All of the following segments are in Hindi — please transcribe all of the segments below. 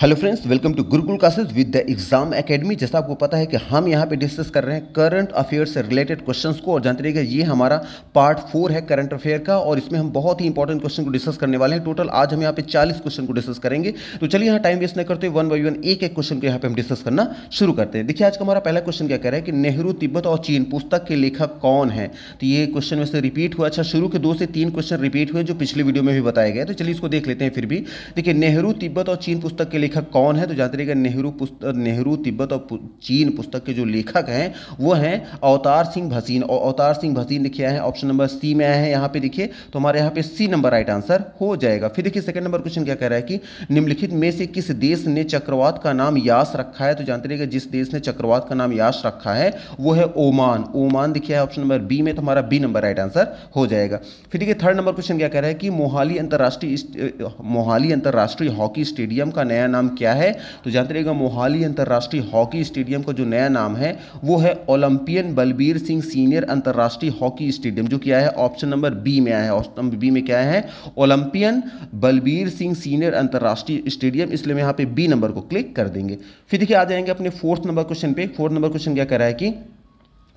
hello friends welcome to Gurukul classes with the exam academy जैसा आपको पता है कि हम यहाँ पे डिस्कस कर रहे हैं करंट अफेयर्स से रिलेटेड क्वेश्चंस को और जानते रहिएगा ये हमारा पार्ट फोर है करंट अफेयर का और इसमें हम बहुत ही इंपॉर्टेंट क्वेश्चन को डिस्कस करने वाले हैं टोटल आज हम यहाँ पे चालीस क्वेश्चन को डिस्कस करेंगे तो चलिए यहाँ टाइम वेस्ट नहीं करते वन बाई वन एक एक क्वेश्चन को यहाँ पे हम डिस्कस करना शुरू करते हैं देखिए आज का हमारा पहला क्वेश्चन क्या कह रहा है कि नेहरू तिब्बत और चीन पुस्तक के लेखक कौन है तो ये क्वेश्चन वैसे रिपीट हुआ अच्छा शुरू के दो से तीन क्वेश्चन रिपीट हुए जो पिछले वीडियो में भी बताया गया तो चलिए इसको देख लेते हैं फिर भी देखिए नेहरू तिब्बत और चीन पुस्तक के लेखक कौन है तो जानते रहिएगा नेहरू पुस्तक नेहरू तिब्बत और चीन पुस्तक के जो लेखक हैं वो हैं अवतार सिंह भसीन और अवतार सिंह भसीन लिखे हैं ऑप्शन नंबर सी में आए हैं यहाँ पे देखिए तो हमारे यहाँ पे सी नंबर राइट आंसर हो जाएगा फिर देखिए सेकंड नंबर क्वेश्चन क्या कह रहा है कि निम्नलिखित में से किस देश ने चक्रवात का नाम यास रखा है तो जानते रहिएगा जिस देश ने चक्रवात का नाम यास रखा है वो है ओमान ओमान दिखे है ऑप्शन नंबर बी में तो हमारा बी नंबर राइट आंसर हो जाएगा फिर देखिए थर्ड नंबर क्वेश्चन क्या कह रहा है कि मोहाली अंतर्राष्ट्रीय मोहाली अंतर्राष्ट्रीय हॉकी स्टेडियम का नया नाम क्या है तो जानते रहेगा मोहाली अंतर्राष्ट्रीय हॉकी स्टेडियम का जो नया नाम है वो है ओलंपियन बलबीर सिंह सीनियर अंतर्राष्ट्रीय हॉकी स्टेडियम जो क्या है ऑप्शन नंबर बी में आया है ऑप्शन नंबर बी में क्या है ओलंपियन बलबीर सिंह सीनियर अंतर्राष्ट्रीय स्टेडियम इसलिए हम यहाँ पे बी नंबर को क्लिक कर देंगे फिर देखिए आ जाएंगे अपने फोर्थ नंबर क्वेश्चन पे फोर्थ नंबर क्वेश्चन क्या कह रहा है कि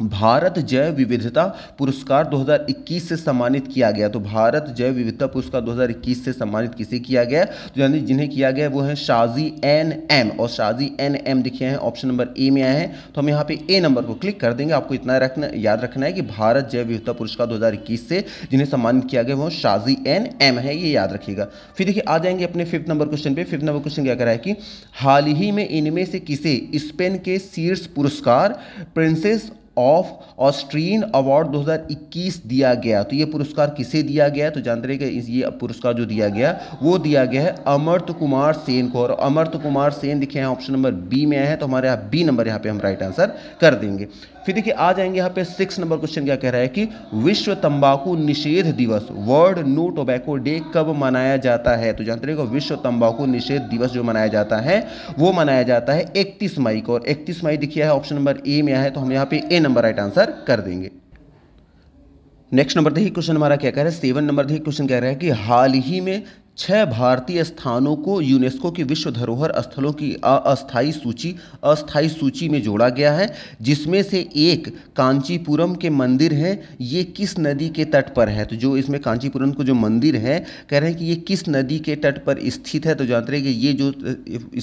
भारत जैव विविधता पुरस्कार 2021 से सम्मानित किया गया तो भारत जैव विविधता पुरस्कार 2021 से सम्मानित किसे किया गया तो यानी जिन्हें किया गया वो है शाजी एन एम और शाजी एन एम दिखे हैं ऑप्शन नंबर ए में आए हैं तो हम यहाँ पे ए नंबर को क्लिक कर देंगे आपको इतना रखना याद रखना है कि भारत जैव विविधता पुरस्कार दो से जिन्हें सम्मानित किया गया वो शाजी एन एम है ये याद रखिएगा फिर देखिए आ जाएंगे अपने फिफ्थ नंबर क्वेश्चन पर फिफ्थ नंबर क्वेश्चन क्या करा है कि हाल ही में इनमें से किसे स्पेन के शीर्ष पुरस्कार प्रिंसेस ऑफ ऑस्ट्रीन अवार्ड 2021 दिया गया तो ये पुरस्कार किसे दिया गया तो जानते रहे कि ये पुरस्कार जो दिया गया वो दिया गया है अमर्त कुमार सेन को और अमर्त कुमार सेन दिखे हैं ऑप्शन नंबर बी में आए हैं तो हमारे यहाँ बी नंबर यहाँ पे हम राइट आंसर कर देंगे फिर देखिए आ जाएंगे यहाँ पे सिक्स नंबर क्वेश्चन क्या कह रहा है कि विश्व तंबाकू निषेध दिवस वर्ल्ड नो टोबैको डे कब मनाया जाता है तो जानते रहे विश्व तंबाकू निषेध दिवस जो मनाया जाता है वो मनाया जाता है इकतीस मई को और इकतीस मई देखिए है ऑप्शन नंबर ए में है तो हम यहाँ पे ए नंबर राइट आंसर कर देंगे नेक्स्ट नंबर देखिए क्वेश्चन हमारा क्या कह रहा है सेवन नंबर देखिए क्वेश्चन कह रहा है कि हाल ही में छह भारतीय स्थानों को यूनेस्को की विश्व धरोहर स्थलों की अस्थायी सूची अस्थायी सूची में जोड़ा गया है जिसमें से एक कांचीपुरम के मंदिर है ये किस नदी के तट पर है तो जो इसमें कांचीपुरम को जो मंदिर है कह रहे हैं कि ये किस नदी के तट पर स्थित है तो जानते रहे कि ये जो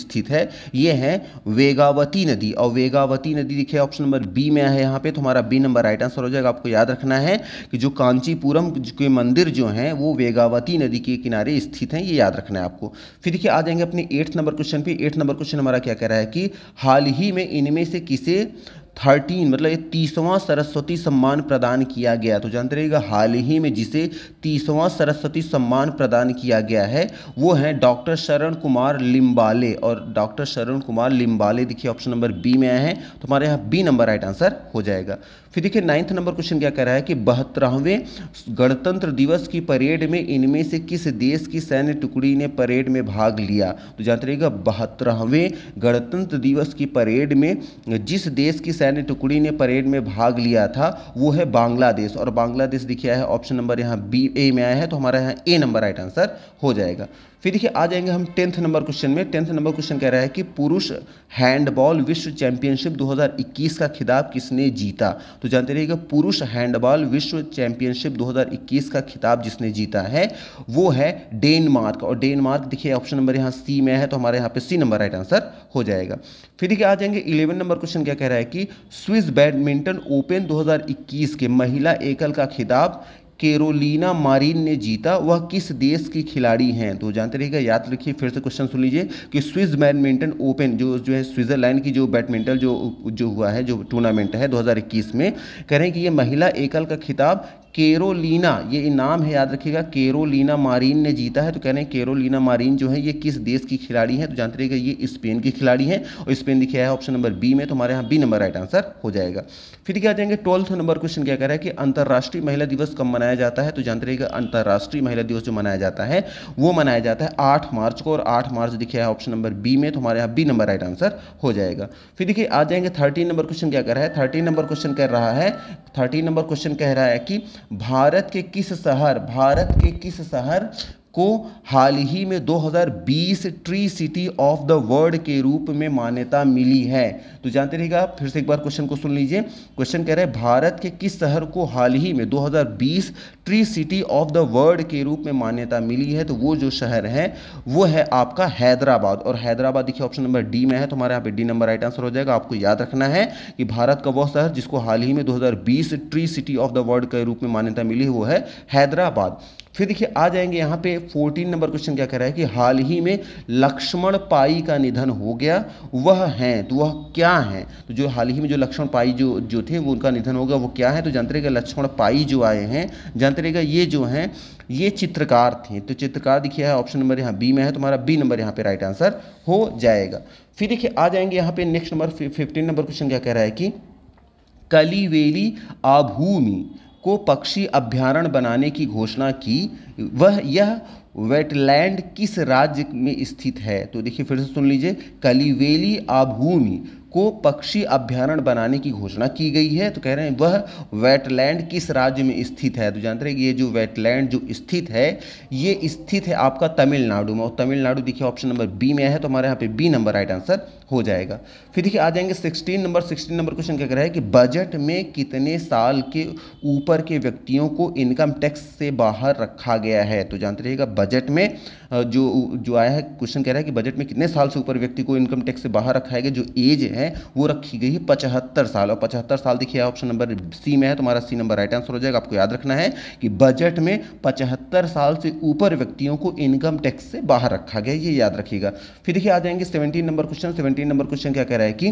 स्थित है ये है वेगावती नदी और वेगावती नदी देखिए ऑप्शन नंबर बी में है यहाँ पे तो हमारा बी नंबर राइट आंसर हो जाएगा आपको याद रखना है कि जो कांचीपुरम के मंदिर जो हैं वो वेगावती नदी के किनारे स्थित निश्चित हैं ये याद रखना है आपको फिर देखिए आ जाएंगे अपने एट्थ नंबर क्वेश्चन पे एट्थ नंबर क्वेश्चन हमारा क्या कह रहा है कि हाल ही में इनमें से किसे थर्टीन मतलब ये तीसवां सरस्वती सम्मान प्रदान किया गया तो जानते रहिएगा हाल ही में जिसे तीसवां सरस्वती सम्मान प्रदान किया गया है वो है डॉक्टर शरण कुमार लिम्बाले और डॉक्टर शरण कुमार लिम्बाले देखिए ऑप्शन नंबर बी में आए हैं तो हमारे यहाँ बी नंबर राइट आंसर हो जाएगा फिर देखिए नाइन्थ नंबर क्वेश्चन क्या कह रहा है कि बहत्तरवें गणतंत्र दिवस की परेड में इनमें से किस देश की सैन्य टुकड़ी ने परेड में भाग लिया तो जानते रहिएगा बहत्तरवें गणतंत्र दिवस की परेड में जिस देश की सैन्य सैन्य टुकड़ी ने परेड में भाग लिया था वो है बांग्लादेश और बांग्लादेश दिखाया है ऑप्शन नंबर यहाँ बी ए में आया है तो हमारा यहाँ ए नंबर राइट आंसर हो जाएगा फिर देखिए आ जाएंगे हम टेंथ नंबर क्वेश्चन में टेंथ नंबर क्वेश्चन कह रहा है कि पुरुष हैंडबॉल विश्व चैंपियनशिप 2021 का खिताब किसने जीता तो जानते रहिएगा पुरुष हैंडबॉल विश्व चैंपियनशिप 2021 का खिताब जिसने जीता है वो है डेनमार्क और डेनमार्क देखिए ऑप्शन नंबर यहाँ सी में है तो हमारे यहाँ पे सी नंबर राइट आंसर हो जाएगा फिर देखिए आ जाएंगे इलेवन नंबर क्वेश्चन क्या कह रहा है कि स्विस बैडमिंटन ओपन 2021 के महिला एकल का खिताब केरोलिना मारिन ने जीता वह किस देश की खिलाड़ी हैं तो जानते रहिएगा याद रखिए फिर से क्वेश्चन सुन लीजिए कि स्विस बैडमिंटन ओपन जो जो है स्विट्जरलैंड की जो बैडमिंटन जो जो हुआ है जो टूर्नामेंट है 2021 में कह रहे हैं कि ये महिला एकल का खिताब केरोलिना ये इनाम है याद रखिएगा केरोलिना मारीन ने जीता है तो कह रहे हैं केरोलिना मारीन जो है ये किस देश की खिलाड़ी है तो जानते रहिएगा ये स्पेन की खिलाड़ी है और स्पेन दिखाया है ऑप्शन नंबर बी में तो हमारे यहाँ बी नंबर राइट आंसर हो जाएगा फिर क्या जाएंगे ट्वेल्थ नंबर क्वेश्चन क्या कर रहा है कि अंतर्राष्ट्रीय महिला दिवस कब मनाया जाता है तो जानते रहिएगा अंतर्राष्ट्रीय महिला दिवस जो मनाया जाता है वो मनाया जाता है आठ मार्च को और आठ मार्च दिखाया है ऑप्शन नंबर बी में तो हमारे यहाँ बी नंबर राइट आंसर हो जाएगा फिर देखिए आ जाएंगे थर्टीन नंबर क्वेश्चन क्या कर रहा है थर्टीन नंबर क्वेश्चन कह रहा है थर्टीन नंबर क्वेश्चन कह रहा है कि भारत के किस शहर भारत के किस शहर को हाल ही में 2020 tree city of the world के रूप में मान्यता मिली है तो जानते रहिएगा फिर से एक बार क्वेश्चन को सुन लीजिए क्वेश्चन कह रहे हैं भारत के किस शहर को हाल ही में 2020 tree city of the world के रूप में मान्यता मिली है तो वो जो शहर है वो है आपका हैदराबाद और हैदराबाद देखिए ऑप्शन नंबर डी में है तो हमारे यहाँ पे डी नंबर राइट आंसर हो जाएगा आपको याद रखना है कि भारत का वह शहर जिसको हाल ही में दो tree city of the world के रूप में मान्यता मिली वो है हैदराबाद फिर देखिए आ जाएंगे यहाँ पे 14 नंबर क्वेश्चन क्या कह रहा है कि हाल ही में लक्ष्मण पाई का निधन हो गया वह हैं तो वह क्या हैं तो जो हाल ही में जो लक्ष्मण पाई जो जो थे वो उनका निधन हो गया वो क्या है तो जानते रहेगा लक्ष्मण पाई जो आए हैं जानते रहेगा ये जो हैं ये चित्रकार थे तो चित्रकार देखिए है ऑप्शन नंबर यहाँ बी में है तुम्हारा बी नंबर यहाँ पे राइट आंसर हो जाएगा फिर देखिए आ जाएंगे यहाँ पे next number fifteen number question क्या कह रहा है कि कलीवेली आभूमि को पक्षी अभ्यारण्य बनाने की घोषणा की वह यह वेटलैंड किस राज्य में स्थित है तो देखिए फिर से सुन लीजिए कलिवेली आभूमि को पक्षी अभ्यारण्य बनाने की घोषणा की गई है तो कह रहे हैं वह वेटलैंड किस राज्य में स्थित है तो जानते हैं कि ये जो वेटलैंड जो स्थित है ये स्थित है आपका तमिलनाडु में और तमिलनाडु देखिए ऑप्शन नंबर बी में है तो हमारे यहाँ पे बी नंबर राइट आंसर हो जाएगा फिर देखिए आ जाएंगे sixteen number sixteen number question क्या कह रहा है कि बजट में कितने साल के ऊपर के व्यक्तियों को इनकम टैक्स से बाहर रखा गया है तो जानते रहिएगा बजट में जो जो आया है क्वेश्चन कह रहा है कि बजट में कितने साल से ऊपर व्यक्ति को इनकम टैक्स से बाहर रखा गया जो एज है वो रखी गई है पचहत्तर साल और पचहत्तर साल देखिए ऑप्शन नंबर सी में है तुम्हारा सी नंबर राइट आंसर हो जाएगा आपको याद रखना है कि बजट में पचहत्तर साल से ऊपर व्यक्तियों को इनकम टैक्स से बाहर रखा गया ये याद रखिएगा फिर देखिए आ जाएंगे seventeen number question nineteen number question क्या कह रहा है कि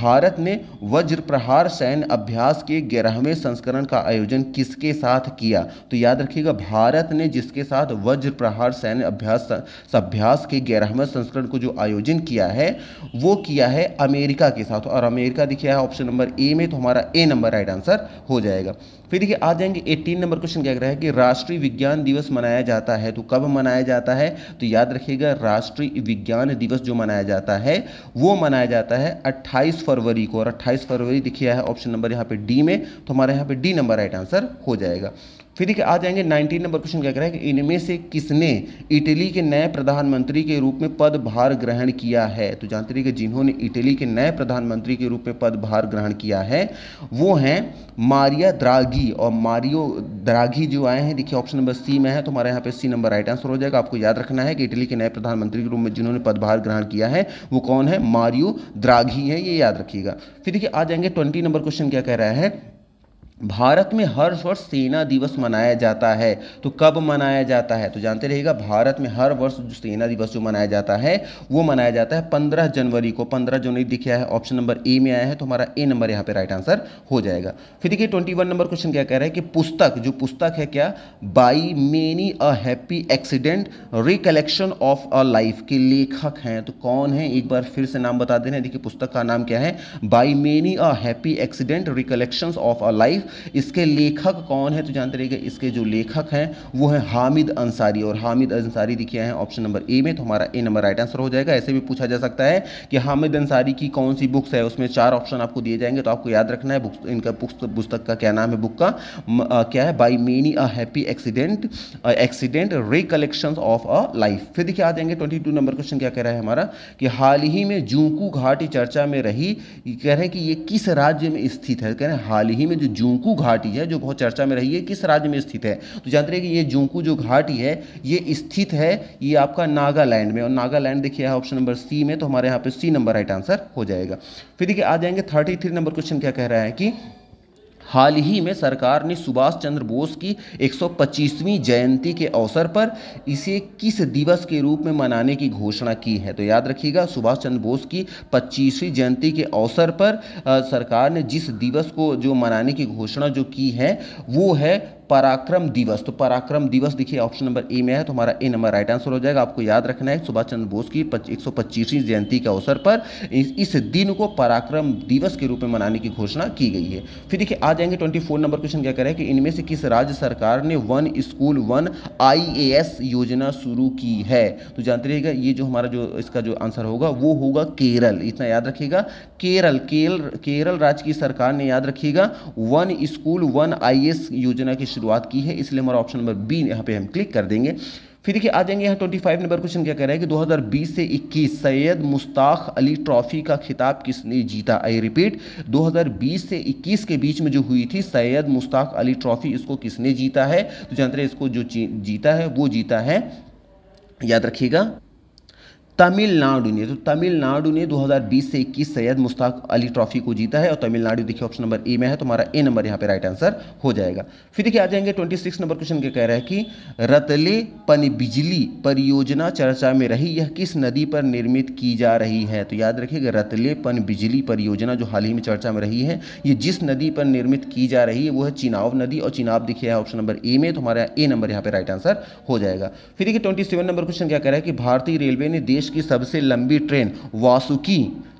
भारत ने वज्र प्रहार सैन्य अभ्यास के ग्यारहवें संस्करण का आयोजन किसके साथ किया तो याद रखिएगा भारत ने जिसके साथ वज्र प्रहार सैन्य अभ्यास अभ्यास के ग्यारहवें संस्करण को जो आयोजन किया है वो किया है अमेरिका के साथ और अमेरिका दिखाया है ऑप्शन नंबर ए में तो हमारा ए नंबर राइट आंसर हो जाएगा फिर ये आ जाएंगे एटीन नंबर क्वेश्चन क्या रहा है कि राष्ट्रीय विज्ञान दिवस मनाया जाता है तो कब मनाया जाता है तो याद रखिएगा राष्ट्रीय विज्ञान दिवस जो मनाया जाता है वो मनाया जाता है 28 फरवरी को और 28 फरवरी दिखिया है ऑप्शन नंबर यहाँ पे डी में तो हमारे यहाँ पे डी नंबर राइट आंसर हो जाएगा फिर देखिए आ जाएंगे 19 नंबर क्वेश्चन क्या करें कि इनमें से किसने इटली के नए प्रधानमंत्री के रूप में पदभार ग्रहण किया है तो जानते रहिए जिन्होंने इटली के नए प्रधानमंत्री के रूप में पदभार ग्रहण किया है वो हैं मारिया द्रागी दरागी और मारियो दरागी जो आए हैं देखिए ऑप्शन नंबर सी में है तो हमारे यहाँ पे सी नंबर राइट आंसर हो जाएगा आपको याद रखना है कि इटली के नए प्रधानमंत्री के रूप में जिन्होंने पदभार ग्रहण किया है वो कौन है मारियो द्राघी है ये याद रखिएगा फिर देखिए आ जाएंगे ट्वेंटी नंबर क्वेश्चन क्या कह रहा है भारत में हर वर्ष सेना दिवस मनाया जाता है तो कब मनाया जाता है तो जानते रहिएगा भारत में हर वर्ष जो सेना दिवस जो मनाया जाता है वो मनाया जाता है 15 जनवरी को 15 जनवरी दिखा है ऑप्शन नंबर ए में आया है तो हमारा ए नंबर यहाँ पे राइट आंसर हो जाएगा फिर देखिए 21 नंबर क्वेश्चन क्या कह रहा है कि पुस्तक जो पुस्तक है क्या by many a happy accident recollection of a life के लेखक हैं तो कौन है एक बार फिर से नाम बता दे रहे देखिए पुस्तक का नाम क्या है by many a happy accident recollection of a life इसके लेखक कौन है तो जानते रहिएगा इसके जो लेखक हैं वो है हामिद अंसारी और हामिद अंसारी दिखे हैं ऑप्शन नंबर ए में तो हमारा ए नंबर राइट आंसर हो जाएगा ऐसे भी पूछा जा सकता है कि हामिद अंसारी की कौन सी बुक्स है उसमें चार ऑप्शन आपको दिए जाएंगे तो आपको याद रखना है बुक्स इनका पुस्तक का क्या नाम है बुक का क्या है by many a happy accident accident recollection of a life फिर देखिए आ जाएंगे ट्वेंटी टू नंबर क्वेश्चन क्या कह रहा है हमारा कि हाल ही में जूकू घाटी चर्चा में रही कह रहे हैं कि ये किस राज्य में स्थित है कह रहे हैं हाल ही में जो जू जोंकू घाटी है जो बहुत चर्चा में रही है किस राज्य में स्थित है तो जानते रहे कि ये जोंकू जो घाटी है ये स्थित है ये आपका नागालैंड में और नागालैंड देखिए ऑप्शन नंबर सी में तो हमारे यहाँ पे सी नंबर राइट आंसर हो जाएगा फिर देखिए आ जाएंगे थर्टी थ्री नंबर क्वेश्चन क्या कह रहा है कि हाल ही में सरकार ने सुभाष चंद्र बोस की 125वीं जयंती के अवसर पर इसे किस दिवस के रूप में मनाने की घोषणा की है तो याद रखिएगा सुभाष चंद्र बोस की 25वीं जयंती के अवसर पर सरकार ने जिस दिवस को जो मनाने की घोषणा जो की है वो है पराक्रम दिवस तो पराक्रम दिवस देखिए ऑप्शन नंबर ए में है तो हमारा ए नंबर राइट आंसर हो जाएगा आपको याद रखना है सुभाष चंद्र बोस की एक सौ जयंती के अवसर पर इस, इस दिन को पराक्रम दिवस के रूप में मनाने की घोषणा की गई है फिर देखिए आ जाएंगे ट्वेंटी नंबर क्वेश्चन क्या करें कि इनमें से किस राज्य सरकार ने वन स्कूल वन आई योजना शुरू की है तो जानते रहिएगा ये जो हमारा जो इसका जो आंसर होगा वो होगा केरल इतना याद रखिएगा केरल केरल केरल राज्य की सरकार ने याद रखिएगा वन स्कूल वन आई योजना की शुरुआत की है इसलिए हमारा ऑप्शन नंबर बी यहाँ पे हम क्लिक कर देंगे फिर देखिए आ जाएंगे यहाँ ट्वेंटी फाइव नंबर क्वेश्चन क्या कह रहा है कि 2020 से 21 सैयद मुस्ताक अली ट्रॉफी का खिताब किसने जीता आई रिपीट 2020 से 21 के बीच में जो हुई थी सैयद मुस्ताक अली ट्रॉफी इसको किसने जीता है तो जानते हैं इसको जो जीता है वो जीता है याद रखिएगा तमिलनाडु ने तो तमिलनाडु ने 2020 से 21 सैयद मुश्ताक अली ट्रॉफी को जीता है और तमिलनाडु देखिए ऑप्शन नंबर ए में है तो हमारा ए नंबर यहाँ पे राइट आंसर हो जाएगा फिर देखिए आ जाएंगे 26 नंबर क्वेश्चन के कह रहा है कि रतले पन बिजली परियोजना चर्चा में रही यह किस नदी पर निर्मित की जा रही है तो याद रखिएगा रतले पन बिजली परियोजना जो हाल ही में चर्चा में रही है ये जिस नदी पर निर्मित की जा रही है वो है चिनाव नदी और चिनाव देखिए ऑप्शन नंबर ए में तो हमारा ए नंबर यहाँ पे राइट आंसर हो जाएगा फिर देखिए ट्वेंटी नंबर क्वेश्चन क्या कह रहा है कि भारतीय रेलवे ने देश देश की सबसे लंबी ट्रेन वासुकी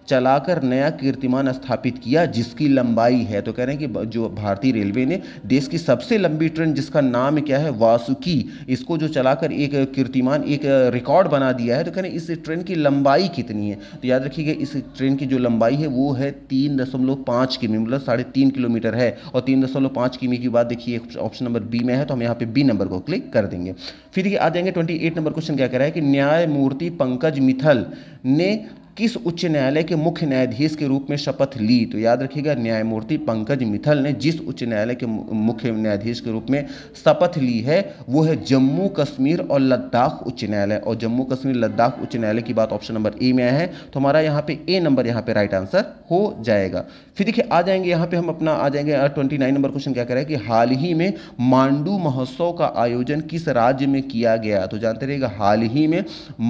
चलाकर नया कीर्तिमान स्थापित किया जिसकी लंबाई है तो कह रहे हैं कि जो भारतीय रेलवे ने देश की सबसे लंबी ट्रेन जिसका नाम क्या है वासुकी इसको जो चलाकर एक कीर्तिमान एक रिकॉर्ड बना दिया है तो कह रहे हैं इस ट्रेन की लंबाई कितनी है तो याद रखिएगा इस ट्रेन की जो लंबाई है वो है तीन दशमलव पाँच किमी मतलब साढ़े तीन किलोमीटर है और तीन दशमलव पाँच किमी की बात देखिए ऑप्शन नंबर बी में है तो हम यहाँ पे बी नंबर को क्लिक कर देंगे फिर देखिए आ जाएंगे ट्वेंटी एट नंबर क्वेश्चन क्या कह रहा है कि न्यायमूर्ति पंकज मिथल ने किस उच्च न्यायालय के मुख्य न्यायाधीश के रूप में शपथ ली तो याद रखिएगा न्यायमूर्ति पंकज मिथल ने जिस उच्च न्यायालय के मुख्य न्यायाधीश के रूप में शपथ ली है वो है जम्मू कश्मीर और लद्दाख उच्च न्यायालय और जम्मू कश्मीर लद्दाख उच्च न्यायालय की बात ऑप्शन नंबर ए में आया है तो हमारा यहाँ पे ए नंबर यहाँ पे राइट आंसर हो जाएगा फिर देखिए आ जाएंगे यहाँ पे हम अपना आ जाएंगे ट्वेंटी नाइन नंबर क्वेश्चन क्या करें कि हाल ही में मांडू महोत्सव का आयोजन किस राज्य में किया गया तो जानते रहिएगा हाल ही में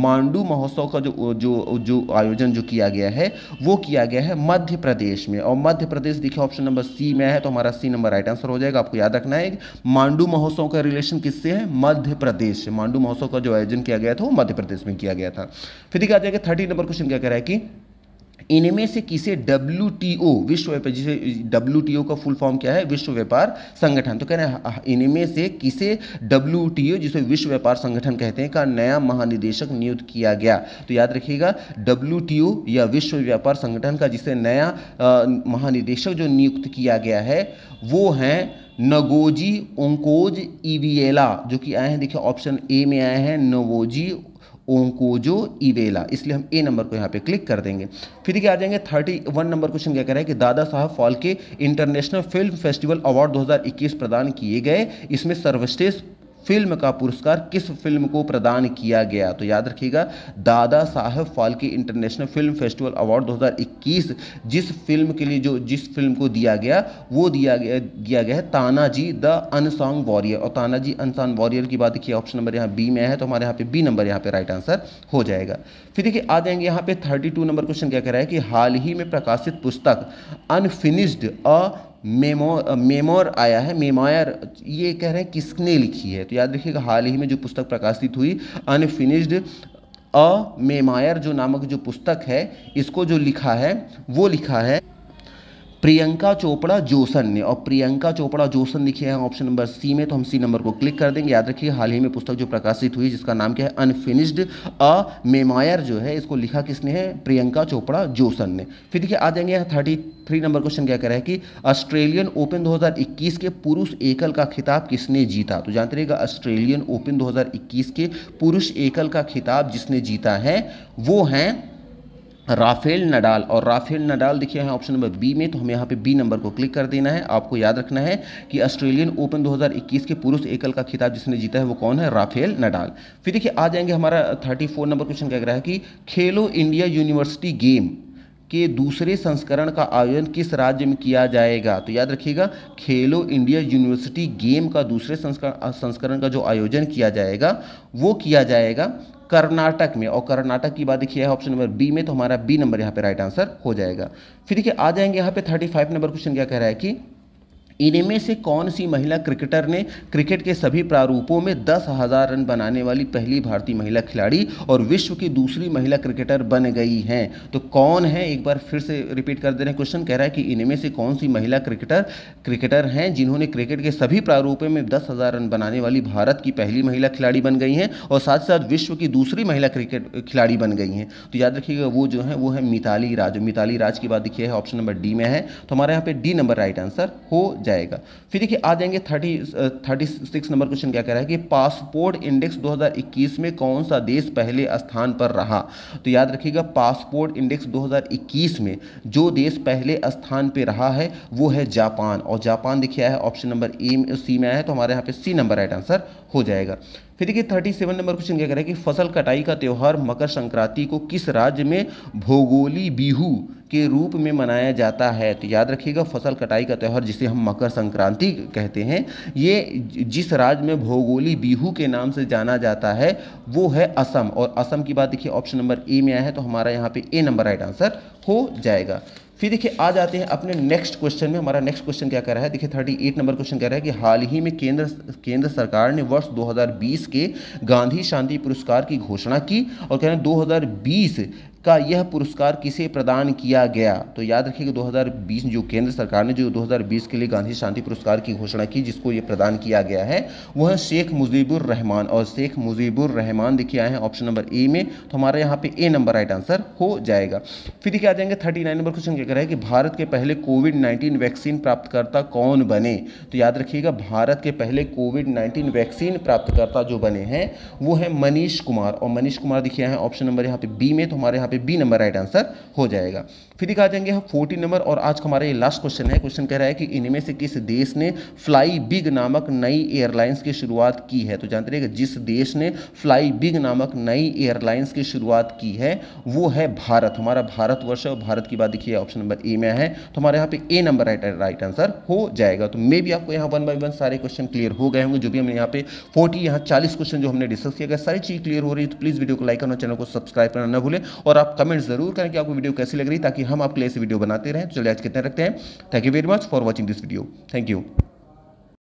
मांडू महोत्सव का जो जो जो आयोजन आयोजन जो किया गया है वो किया गया है मध्य प्रदेश में और मध्य प्रदेश देखिए ऑप्शन नंबर सी में है तो हमारा सी नंबर राइट आंसर हो जाएगा आपको याद रखना है मांडू महोत्सव का रिलेशन किससे है मध्य प्रदेश मांडू महोत्सव का जो आयोजन किया गया था वो मध्य प्रदेश में किया गया था फिर देखिए आ जाएगा थर्टी नंबर क्वेश्चन क्या कह रहा है कि इनमें से किसे डब्ल्यू विश्व व्यापार जिसे डब्ल्यू का फुल फॉर्म क्या है विश्व व्यापार संगठन तो कह रहे हैं हाँ, इनमें से किसे डब्ल्यू जिसे विश्व व्यापार संगठन कहते हैं का नया महानिदेशक नियुक्त किया गया तो याद रखिएगा डब्ल्यू या विश्व व्यापार संगठन का जिसे नया महानिदेशक जो नियुक्त किया गया है वो है नगोजी ओंकोज ईवीएला जो कि आए हैं देखिए ऑप्शन ए में आए हैं नवोजी ओंकोजो इवेला इसलिए हम ए नंबर को यहाँ पे क्लिक कर देंगे फिर क्या आ जाएंगे थर्टी वन नंबर क्वेश्चन क्या कह रहा है कि दादा साहब के इंटरनेशनल फिल्म फेस्टिवल अवार्ड 2021 प्रदान किए गए इसमें सर्वश्रेष्ठ फिल्म का पुरस्कार किस फिल्म को प्रदान किया गया तो याद रखिएगा Dadasaheb Phalke international film festival award 2021 जिस फिल्म के लिए जो जिस फिल्म को दिया गया वो दिया गया दिया गया है तानाजी द अनसॉन्ग वॉरियर और तानाजी अनसॉन्ग वॉरियर की बात देखिए ऑप्शन नंबर यहाँ बी में है तो हमारे यहाँ पे बी नंबर यहाँ पे राइट आंसर हो जाएगा फिर देखिए आ जाएंगे यहाँ पे थर्टी नंबर क्वेश्चन क्या कह रहा है कि हाल ही में प्रकाशित पुस्तक अनफिनिश्ड अ मेमो मेमोर आया है मेमायर ये कह रहे हैं किसने लिखी है तो याद रखिएगा हाल ही में जो पुस्तक प्रकाशित हुई अनफिनिश्ड अ मेमायर जो नामक जो पुस्तक है इसको जो लिखा है वो लिखा है प्रियंका चोपड़ा जोसन ने और प्रियंका चोपड़ा जोसन लिखे हैं ऑप्शन नंबर सी में तो हम सी नंबर को क्लिक कर देंगे याद रखिए हाल ही में पुस्तक जो प्रकाशित हुई जिसका नाम क्या है अनफिनिश्ड अ मेमायर जो है इसको लिखा किसने है प्रियंका चोपड़ा जोसन ने फिर देखिए आ जाएंगे थर्टी थ्री नंबर क्वेश्चन क्या कह रहा है कि ऑस्ट्रेलियन ओपन 2021 के पुरुष एकल का खिताब किसने जीता तो जानते रहेगा ऑस्ट्रेलियन ओपन 2021 के पुरुष एकल का खिताब जिसने जीता है वो हैं राफेल नडाल और राफेल नडाल देखिए हैं ऑप्शन नंबर बी में तो हमें यहाँ पे बी नंबर को क्लिक कर देना है आपको याद रखना है कि ऑस्ट्रेलियन ओपन 2021 के पुरुष एकल का खिताब जिसने जीता है वो कौन है राफेल नडाल फिर देखिए आ जाएंगे हमारा 34 नंबर क्वेश्चन क्या कह रहा है कि खेलो इंडिया यूनिवर्सिटी गेम के दूसरे संस्करण का आयोजन किस राज्य में किया जाएगा तो याद रखिएगा खेलो इंडिया यूनिवर्सिटी गेम का दूसरे संस्करण संस्करण का जो आयोजन किया जाएगा वो किया जाएगा कर्नाटक में और कर्नाटक की बात देखिए ऑप्शन नंबर बी में तो हमारा बी नंबर यहाँ पे राइट आंसर हो जाएगा फिर देखिए आ जाएंगे यहाँ पे थर्टी फाइव नंबर क्वेश्चन क्या कह रहा है कि इनमें से कौन सी महिला क्रिकेटर ने क्रिकेट के सभी प्रारूपों में दस हज़ार रन बनाने वाली पहली भारतीय महिला खिलाड़ी और विश्व की दूसरी महिला क्रिकेटर बन गई हैं तो कौन है एक बार फिर से रिपीट कर दे रहे हैं क्वेश्चन कह रहा है कि इनमें से कौन सी महिला क्रिकेटर क्रिकेटर हैं जिन्होंने क्रिकेट के सभी प्रारूपों में दस हज़ार रन बनाने वाली भारत की पहली महिला खिलाड़ी बन गई हैं और साथ साथ विश्व की दूसरी महिला क्रिकेट खिलाड़ी बन गई हैं तो याद रखिएगा वो जो है वो है मिताली राज मिताली राज की बात देखिए ऑप्शन नंबर डी में है तो हमारे यहाँ पे डी नंबर राइट आंसर हो जाएगा फिर देखिए आ जाएंगे thirty thirty six number question क्या कह रहा है कि पासपोर्ट इंडेक्स 2021 में कौन सा देश पहले स्थान पर रहा तो याद रखिएगा पासपोर्ट इंडेक्स 2021 में जो देश पहले स्थान पर रहा है वो है जापान और जापान देखिए आया है ऑप्शन नंबर ए सी में आया है तो हमारे यहाँ पे सी नंबर राइट आंसर हो जाएगा फिर देखिए थर्टी सेवन नंबर क्वेश्चन क्या कह रहा है कि फसल कटाई का त्यौहार मकर संक्रांति को किस राज्य में भोगोली बिहू के रूप में मनाया जाता है तो याद रखिएगा फसल कटाई का त्यौहार जिसे हम मकर संक्रांति कहते हैं ये जिस राज्य में भोगोली बिहू के नाम से जाना जाता है वो है असम और असम की बात देखिए ऑप्शन नंबर ए में आया है तो हमारा यहाँ पे ए नंबर राइट आंसर हो जाएगा फिर देखिए आ जाते हैं अपने नेक्स्ट क्वेश्चन में हमारा नेक्स्ट क्वेश्चन क्या कर रहा है देखिए थर्टी एट नंबर क्वेश्चन कह रहा है कि हाल ही में केंद्र केंद्र सरकार ने वर्ष 2020 के गांधी शांति पुरस्कार की घोषणा की और कह रहे हैं दो का यह पुरस्कार किसे प्रदान किया गया तो याद रखिए कि 2020 जो केंद्र सरकार ने जो 2020 के लिए गांधी शांति पुरस्कार की घोषणा की जिसको ये प्रदान किया गया है वह शेख मुजीबुर रहमान और शेख मुजीबुर रहमान देखिए आए हैं ऑप्शन नंबर ए में तो हमारे यहाँ पे ए नंबर राइट आंसर हो जाएगा फिर देखिए आ जाएंगे थर्टी नंबर क्वेश्चन क्या करें है कि भारत के पहले कोविड नाइन्टीन वैक्सीन प्राप्तकर्ता कौन बने तो याद रखिएगा भारत के पहले कोविड नाइन्टीन वैक्सीन प्राप्तकर्ता जो बने हैं वो है मनीष कुमार और मनीष कुमार देखिए हैं ऑप्शन नंबर यहाँ पे बी में तो हमारे यहाँ पे पे बी नंबर राइट आंसर हो जाएगा फिर आ जाएंगे हम फोर्टी नंबर और आज का हमारा ये लास्ट क्वेश्चन है क्वेश्चन कह रहा है कि इनमें से किस देश ने फ्लाई बिग नामक नई एयरलाइंस की शुरुआत की है तो जानते रहिएगा जिस देश ने फ्लाई बिग नामक नई एयरलाइंस की शुरुआत की है वो है भारत हमारा भारतवर्ष और भारत की बात देखिए ऑप्शन नंबर ए में है तो हमारे यहाँ पे A number right right answer हो जाएगा तो मे भी आपको यहाँ वन बाई वन सारे क्वेश्चन क्लियर हो गए होंगे जो भी हमने यहाँ पे फोर्टी यहाँ चालीस क्वेश्चन जो हमने डिस्कस किया गया सारी चीज़ क्लियर हो रही है तो प्लीज़ वीडियो को लाइक करना चैनल को सब्सक्राइब करना ना भूलें और आप कमेंट जरूर करें कि आपको वीडियो कैसी लग रही ताकि हम आपके लिए ऐसी वीडियो बनाते रहें तो चलिए आज कितने रखते हैं thank you very much for watching this video thank you